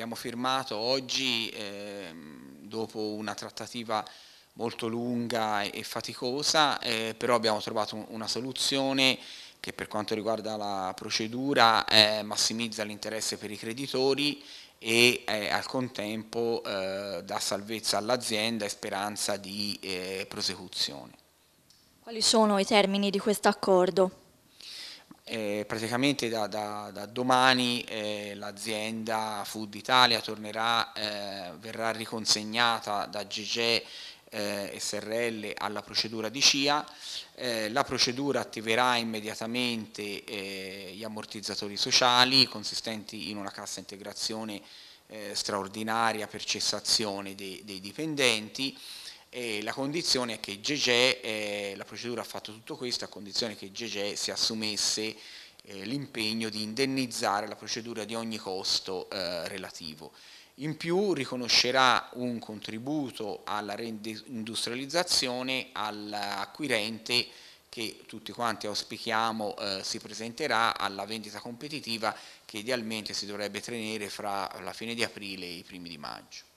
abbiamo firmato oggi eh, dopo una trattativa molto lunga e faticosa, eh, però abbiamo trovato un, una soluzione che per quanto riguarda la procedura eh, massimizza l'interesse per i creditori e eh, al contempo eh, dà salvezza all'azienda e speranza di eh, prosecuzione. Quali sono i termini di questo accordo? eh, praticamente da, da, da domani eh, l'azienda Food Italia tornerà, eh, verrà riconsegnata da GG eh, SRL alla procedura di CIA, eh, la procedura attiverà immediatamente eh, gli ammortizzatori sociali consistenti in una cassa integrazione straordinaria per cessazione dei, dei dipendenti e la condizione è che GG la procedura ha fatto tutto questo a condizione che Gegè si assumesse eh, l'impegno di indennizzare la procedura di ogni costo eh, relativo. In più riconoscerà un contributo alla reindustrializzazione all'acquirente che tutti quanti auspichiamo eh, si presenterà alla vendita competitiva che idealmente si dovrebbe tenere fra la fine di aprile e i primi di maggio.